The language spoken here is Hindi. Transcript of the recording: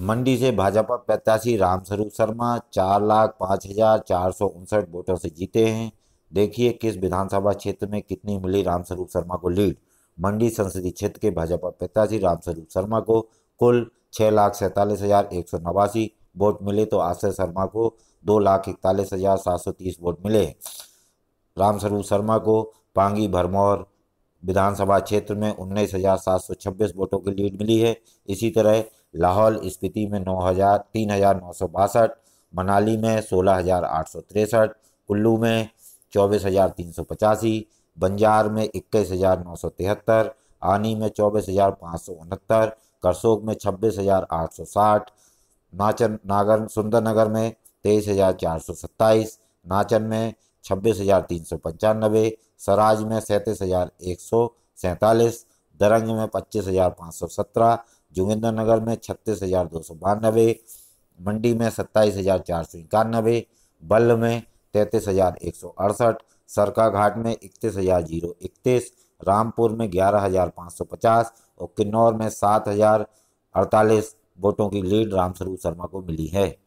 मंडी से भाजपा प्रत्याशी रामस्वरूप शर्मा चार लाख पाँच हजार चार सौ उनसठ वोटों से जीते हैं देखिए किस विधानसभा क्षेत्र में कितनी मिली रामस्वरूप शर्मा को लीड मंडी संसदीय क्षेत्र के भाजपा प्रत्याशी रामस्वरूप शर्मा को कुल छः लाख सैंतालीस हजार एक सौ नवासी वोट मिले तो आश्रय शर्मा को दो लाख इकतालीस हजार सात सौ तीस वोट मिले रामस्वरूप शर्मा को पांगी भरमौर विधानसभा क्षेत्र में उन्नीस हजार सात सौ छब्बीस वोटों की लीड मिली है इसी तरह लाहौल स्पीति में नौ हज़ार तीन हज़ार नौ सौ बासठ मनाली में सोलह हज़ार आठ सौ तिरसठ कुल्लू में चौबीस हज़ार तीन सौ पचासी बंजार में इक्कीस हज़ार नौ सौ तिहत्तर आनी में चौबीस हज़ार पाँच सौ उनहत्तर करसोग में छब्बीस हज़ार आठ सौ साठ नाचन नागर सुंदरनगर में तेईस हज़ार चार सौ सत्ताईस नाचन में छब्बीस हज़ार तीन सौ पंचानबे सराज में सैंतीस हज़ार एक सौ सैंतालीस दरंग में पच्चीस हज़ार पाँच सौ सत्रह जोगिंदर नगर में छत्तीस हज़ार दो सौ बानबे मंडी में सत्ताईस हज़ार चार सौ इक्यानबे बल्ल में तैंतीस हज़ार एक सौ अड़सठ सरका घाट में इकतीस हज़ार जीरो इकतीस रामपुर में ग्यारह हज़ार पाँच सौ पचास और किन्नौर में सात हज़ार अड़तालीस वोटों की लीड रामस्वरूप शर्मा को मिली है